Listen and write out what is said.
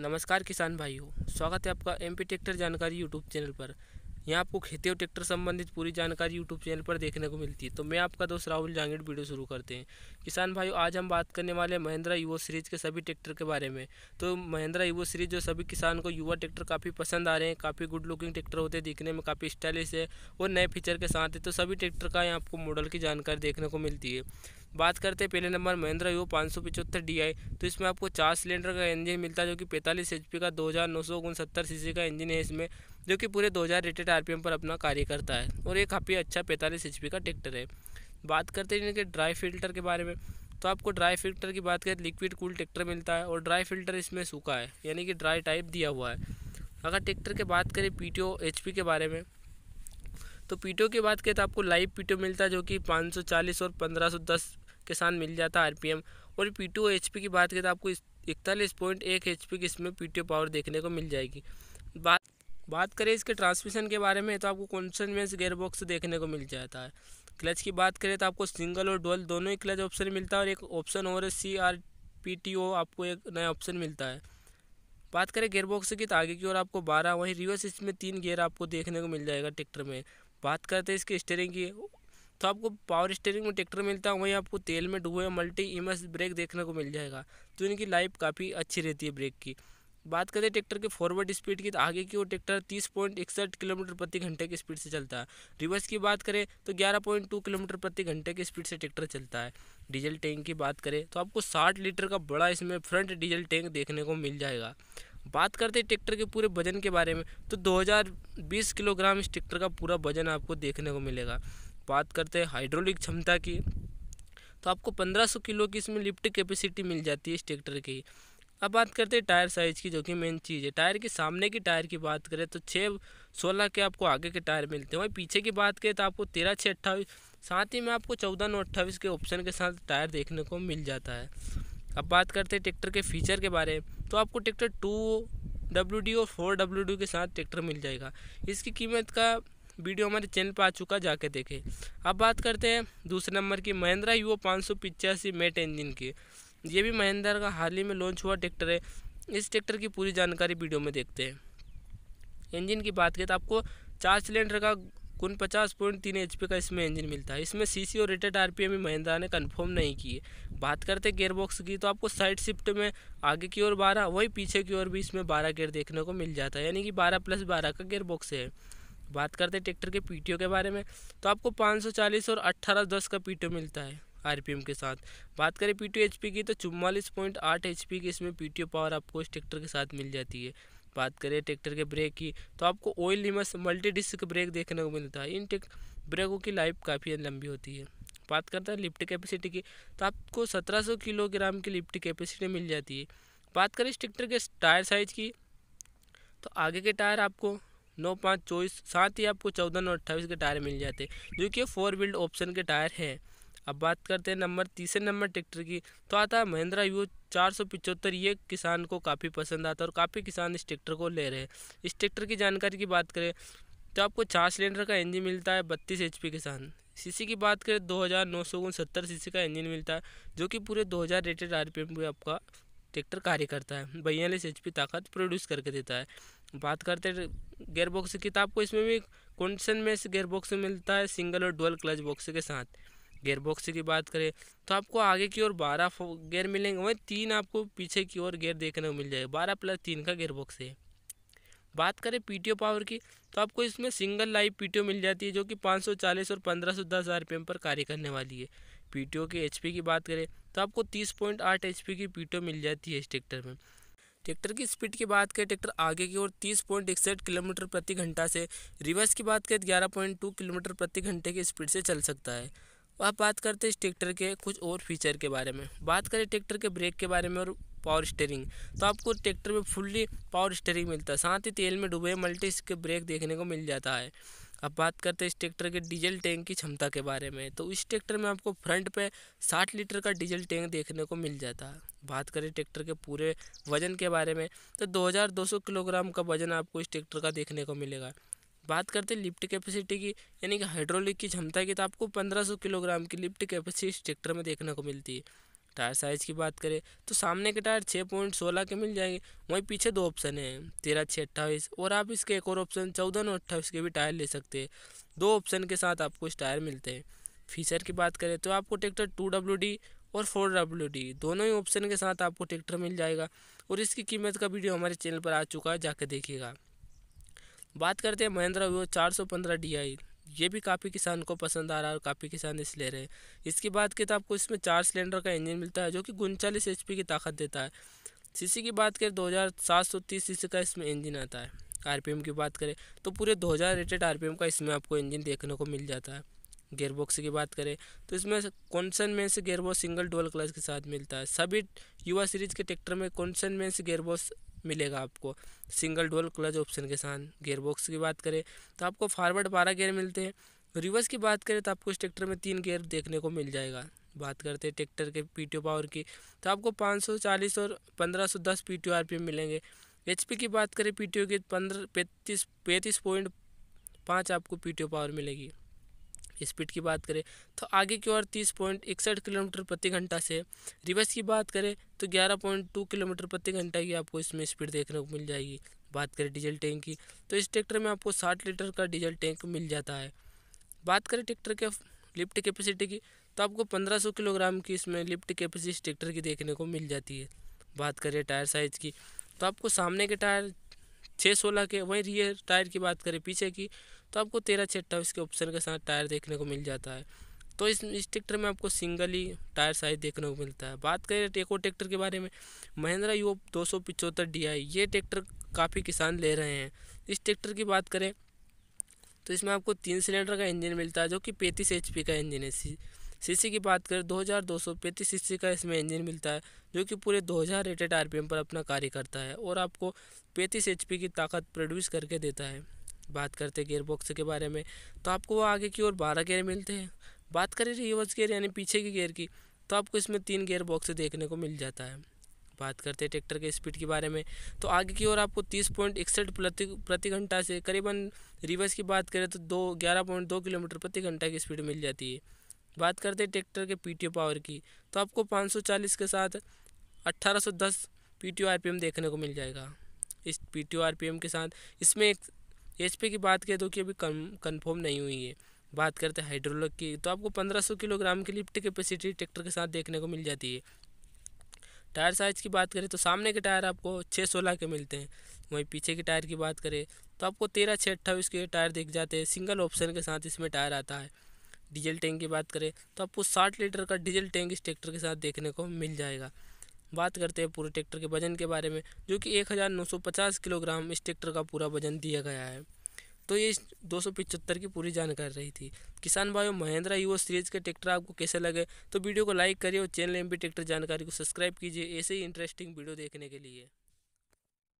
नमस्कार किसान भाइयों स्वागत है आपका एम पी ट्रैक्टर जानकारी यूट्यूब चैनल पर यहाँ आपको खेती और ट्रैक्टर संबंधित पूरी जानकारी यूट्यूब चैनल पर देखने को मिलती है तो मैं आपका दोस्त राहुल जांगिड़ वीडियो शुरू करते हैं किसान भाइयों आज हम बात करने वाले हैं महिंद्रा युवा सीरीज़ के सभी ट्रैक्टर के बारे में तो महिंद्रा युवा सीरीज़ जो सभी किसान को युवा ट्रैक्टर काफ़ी पसंद आ रहे हैं काफ़ी गुड लुकिंग ट्रैक्टर होते हैं दिखने में काफ़ी स्टाइलिश है और नए फीचर के साथ है तो सभी ट्रैक्टर का यहाँ आपको मॉडल की जानकारी देखने को मिलती है बात करते हैं पहले नंबर महिंद्रा यू पाँच सौ पिचहत्तर डी आई तो इसमें आपको चार सिलेंडर का इंजन मिलता है जो कि पैंतालीस एच पी का दो हज़ार नौ सौ उनसत्तर सी सी का इंजन है इसमें जो कि पूरे दो हज़ार रेटेड आर पी एम पर अपना कार्य करता है और ये काफ़ी अच्छा पैंतालीस एच पी का ट्रैक्टर है बात करते हैं इनके ड्राई फिल्टर के बारे में तो आपको ड्राई फिल्टर की बात करें लिक्विड कूल ट्रैक्टर मिलता है और ड्राई फिल्टर इसमें सूखा है यानी कि ड्राई टाइप दिया हुआ है अगर ट्रैक्टर की बात करें पी टी के बारे में तो पीटो की बात करें तो आपको लाइव पीटो मिलता है जो कि 540 और 1510 के साथ मिल जाता है आर और पी टू की बात करें तो आपको इकतालीस पॉइंट एक एच की इसमें पी पावर देखने को मिल जाएगी बात बात करें इसके ट्रांसमिशन के बारे में तो आपको कौनसन में गेयरबॉक्स देखने को मिल जाता है क्लच की बात करें तो आपको सिंगल और डोल दोनों ही क्लच ऑप्शन मिलता है और एक ऑप्शन और C R P T O आपको एक नया ऑप्शन मिलता है बात करें गेयरबॉक्स की तो आगे की ओर आपको बारह वहीं रिवर्स इसमें तीन गेयर आपको देखने को मिल जाएगा ट्रैक्टर में बात करते हैं इसके स्टेयरिंग की तो आपको पावर स्टेयरिंग में ट्रैक्टर मिलता है वहीं आपको तेल में डूबे मल्टी इमर्स ब्रेक देखने को मिल जाएगा तो इनकी लाइफ काफ़ी अच्छी रहती है ब्रेक की बात करें ट्रैक्टर के फॉरवर्ड स्पीड की तो आगे की वो ट्रैक्टर तीस पॉइंट इकसठ किलोमीटर प्रति घंटे की स्पीड से चलता है रिवर्स की बात करें तो ग्यारह पॉइंट टू किलोमीटर प्रति घंटे की स्पीड से ट्रैक्टर चलता है डीजल टैंक की बात करें तो आपको साठ लीटर का बड़ा इसमें फ्रंट डीजल टैंक देखने को मिल जाएगा बात करते हैं ट्रैक्टर के पूरे वजन के बारे में तो दो किलोग्राम इस ट्रैक्टर का पूरा वजन आपको देखने को मिलेगा बात करते हैं हाइड्रोलिक क्षमता की तो आपको 1500 किलो की इसमें लिफ्ट कैपेसिटी मिल जाती है इस ट्रैक्टर की अब बात करते हैं टायर साइज़ की जो कि मेन चीज़ है टायर के सामने की टायर की बात करें तो छः सोलह के आपको आगे के टायर मिलते हैं वहीं पीछे की बात करें तो आपको तेरह छः अट्ठाईस साथ ही में आपको चौदह नौ अट्ठाईस के ऑप्शन के साथ टायर देखने को मिल जाता है अब बात करते हैं ट्रैक्टर के फीचर के बारे में तो आपको ट्रैक्टर टू डब्ल्यू डी और फोर डब्ल्यू डी के साथ ट्रैक्टर मिल जाएगा इसकी कीमत का वीडियो हमारे चैनल पर आ चुका जाके देखें अब बात करते हैं दूसरे नंबर की महिंद्रा यू पाँच सौ पिचासी मेट इंजन की ये भी महिंद्रा का हाल ही में लॉन्च हुआ ट्रैक्टर है इस ट्रैक्टर की पूरी जानकारी वीडियो में देखते हैं इंजन की बात करें तो आपको चार सिलेंडर का कुल पचास पॉइंट तीन एच का इसमें इंजन मिलता है इसमें सीसी और रेटेड आरपीएम भी महिंद्रा ने कंफर्म नहीं की है बात करते गेयरबॉक्स की तो आपको साइड शिफ्ट में आगे की ओर बारह वही पीछे की ओर भी इसमें बारह गेयर देखने को मिल जाता है यानी कि बारह प्लस बारह का गेयर बॉक्स है बात करते हैं ट्रैक्टर के पीटीओ के बारे में तो आपको 540 और 1810 का पीटीओ मिलता है आरपीएम के साथ बात करें पीटीओ एचपी की तो चुम्वालीस पॉइंट आठ एच की इसमें पीटीओ पावर आपको इस ट्रैक्टर के साथ मिल जाती है बात करें ट्रैक्टर के ब्रेक की तो आपको ऑयल लिमस मल्टी डिस्क ब्रेक देखने को मिलता है इन ब्रेकों की लाइफ काफ़ी लंबी होती है बात करते हैं लिफ्ट कैपेसिटी की तो आपको सत्रह किलोग्राम की लिफ्ट कैपेसिटी मिल जाती है बात करें इस ट्रैक्टर के टायर साइज़ की तो आगे के टायर आपको नौ पाँच चौबीस साथ ही आपको चौदह नौ अट्ठाईस के टायर मिल जाते जो कि फोर व्हील्ड ऑप्शन के टायर हैं अब बात करते हैं नंबर तीसरे नंबर ट्रैक्टर की तो आता है महिंद्रा यू चार सौ पिचहत्तर ये किसान को काफ़ी पसंद आता है और काफ़ी किसान इस ट्रैक्टर को ले रहे हैं इस ट्रैक्टर की जानकारी की बात करें तो आपको चार सिलेंडर का इंजन मिलता है बत्तीस एच के साथ सी की बात करें दो हज़ार नौ सौ उनसत्तर सी का इंजन मिलता है जो कि पूरे दो हज़ार रेटेड आरपीएम पे आपका ट्रैक्टर कार्य करता है बयालीस एच ताकत प्रोड्यूस करके देता है बात करते गेयर बॉक्स की तो आपको इसमें भी कंडीशन में से गेयर बॉक्स मिलता है सिंगल और डुअल क्लच बॉक्स के साथ गेयर बॉक्स की बात करें तो आपको आगे की ओर बारह गेयर मिलेंगे वहीं तीन आपको पीछे की ओर गेयर देखने को मिल जाएगा बारह प्लस तीन का गेयर बॉक्स है बात करें पीटीओ पावर की तो आपको इसमें सिंगल लाइव पीटीओ मिल जाती है जो कि 540 और पंद्रह सौ दस हज़ार रुपये पर कार्य करने वाली है पीटीओ के एचपी की बात करें तो आपको 30.8 एचपी की पीटीओ मिल जाती है इस ट्रैक्टर में ट्रैक्टर की स्पीड की बात करें ट्रैक्टर आगे की ओर तीस पॉइंट इकसठ किलोमीटर प्रति घंटा से रिवर्स की बात करें तो ग्यारह पॉइंट टू किलोमीटर प्रति घंटे की स्पीड से चल सकता है अब बात करते हैं इस ट्रैक्टर के कुछ और फीचर के बारे में बात करें ट्रैक्टर के ब्रेक के बारे में और पावर स्टेयरिंग तो आपको ट्रैक्टर में फुल्ली पावर स्टेयरिंग मिलता है साथ ही तेल में डूबे मल्टी इसके ब्रेक देखने को मिल जाता है अब बात करते हैं इस ट्रैक्टर के डीजल टैंक की क्षमता के बारे में तो इस ट्रैक्टर में आपको फ्रंट पे साठ लीटर का डीजल टैंक देखने को मिल जाता है बात करें ट्रैक्टर के पूरे वजन के बारे में तो 2200 किलोग्राम का वजन आपको इस ट्रैक्टर का देखने को मिलेगा बात करते हैं लिफ्ट कैपेसिटी की यानी कि हाइड्रोलिक की क्षमता की तो आपको सौ किलोग्राम की लिफ्ट कैपेसिटी इस ट्रैक्टर में देखने को मिलती है टायर साइज़ की बात करें तो सामने के टायर छः पॉइंट सोलह के मिल जाएंगे वहीं पीछे दो ऑप्शन हैं तेरह छः अट्ठाईस और आप इसके एक और ऑप्शन चौदह नौ अट्ठाईस के भी टायर ले सकते हैं दो ऑप्शन के साथ आपको इस टायर मिलते हैं फीचर की बात करें तो आपको ट्रैक्टर टू डब्ल्यू डी और फोर डब्ल्यू डी दोनों ही ऑप्शन के साथ आपको ट्रैक्टर मिल जाएगा और इसकी कीमत का वीडियो हमारे चैनल पर आ चुका है जाकर देखिएगा बात करते हैं महिंद्रा वीवो चार सौ पंद्रह डी आई ये भी काफ़ी किसान को पसंद आ रहा है और काफ़ी किसान इस ले रहे हैं इसके बाद के तो आपको इसमें चार सिलेंडर का इंजन मिलता है जो कि उनचालीस एच की ताकत देता है सीसी की बात करें दो हज़ार सात सौ तीस सी का इसमें इंजन आता है आर की बात करें तो पूरे दो हज़ार रेटेड आर का इसमें आपको इंजन देखने को मिल जाता है गेयरबॉक्स की बात करें तो इसमें कौनसन में से गेयरबॉक्स सिंगल डोल क्लास के साथ मिलता है सभी युवा सीरीज के ट्रैक्टर में कौनसन में से गेयरबॉक्स मिलेगा आपको सिंगल डोल क्लच ऑप्शन के साथ गेयरबॉक्स की बात करें तो आपको फॉरवर्ड बारह गेयर मिलते हैं रिवर्स की बात करें तो आपको इस ट्रैक्टर में तीन गेयर देखने को मिल जाएगा बात करते हैं ट्रैक्टर के पीटीओ पावर की तो आपको 540 और 1510 पीटीओ आरपीएम मिलेंगे एचपी की बात करें पीटीओ की तो पंद्रह पैंतीस पैंतीस पॉइंट पाँच आपको पीटीओ पावर मिलेगी स्पीड की बात करें तो आगे की ओर तीस पॉइंट इकसठ किलोमीटर प्रति घंटा से रिवर्स की बात करें तो ग्यारह पॉइंट टू किलोमीटर प्रति घंटा की आपको इसमें स्पीड देखने को मिल जाएगी बात करें डीजल टैंक की तो इस ट्रैक्टर में आपको साठ लीटर का डीजल टैंक मिल जाता है बात करें ट्रैक्टर के लिफ्ट कैपेसिटी की तो आपको पंद्रह किलोग्राम की इसमें लिफ्ट कैपेसिटी ट्रैक्टर की देखने को मिल जाती है बात करें टायर साइज़ की तो आपको सामने के टायर छः सोलह के वहीं रियर टायर की बात करें पीछे की तो आपको तेरह छः अट्ठाईस के ऑप्शन के साथ टायर देखने को मिल जाता है तो इस इस ट्रैक्टर में आपको सिंगल ही टायर साइज देखने को मिलता है बात करें टेको ट्रैक्टर के बारे में महिंद्रा यू दो सौ पिचहत्तर डी आई ये ट्रैक्टर काफ़ी किसान ले रहे हैं इस ट्रैक्टर की बात करें तो इसमें आपको तीन सिलेंडर का इंजन मिलता है जो कि पैंतीस एच का इंजन है सी सी की बात करें दो हज़ार दो सौ पैंतीस सी सी का इसमें इंजन मिलता है जो कि पूरे दो हज़ार रेटेड एम पर अपना कार्य करता है और आपको पैंतीस पी की ताकत प्रोड्यूस करके देता है बात करते गेयर गेयरबॉक्स के बारे में तो आपको वो आगे की ओर बारह गेयर मिलते हैं बात करें रिवर्स गेयर यानी पीछे के गेयर की तो आपको इसमें तीन गेयर बॉक्स देखने को मिल जाता है बात करते हैं ट्रैक्टर के स्पीड के बारे में तो आगे की ओर आपको तीस पॉइंट इकसठ प्रति प्रति घंटा से करीबन रिवर्स की बात करें तो दो ग्यारह पॉइंट दो किलोमीटर प्रति घंटा की स्पीड मिल जाती है बात करते हैं ट्रैक्टर के पीटीओ पावर की तो आपको चालीस के साथ 1810 पी आरपीएम देखने को मिल जाएगा इस पी आरपीएम के साथ इसमें एक एच की बात करें तो कि अभी कम कन्फर्म नहीं हुई है बात करते हैं हाइड्रोलिक की तो आपको 1500 किलोग्राम की लिफ्ट कैपेसिटी ट्रैक्टर के साथ देखने को मिल जाती है टायर साइज़ की बात करें तो सामने के टायर आपको छः सोलह के मिलते हैं वहीं पीछे के टायर की बात करें तो आपको तेरह छः अट्ठाईस के टायर दिख जाते हैं सिंगल ऑप्शन के साथ इसमें टायर आता है डीजल टैंक की बात करें तो आपको साठ लीटर का डीजल टैंक इस ट्रैक्टर के साथ देखने को मिल जाएगा बात करते हैं पूरे ट्रैक्टर के वज़न के बारे में जो कि एक हज़ार नौ सौ पचास किलोग्राम इस ट्रैक्टर का पूरा वज़न दिया गया है तो ये दो सौ पिचहत्तर की पूरी जानकारी रही थी किसान भाइयों महिंद्रा यू सीरीज के ट्रैक्टर आपको कैसे लगे तो वीडियो को लाइक करिए और चैनल एम ट्रैक्टर जानकारी को सब्सक्राइब कीजिए ऐसे ही इंटरेस्टिंग वीडियो देखने के लिए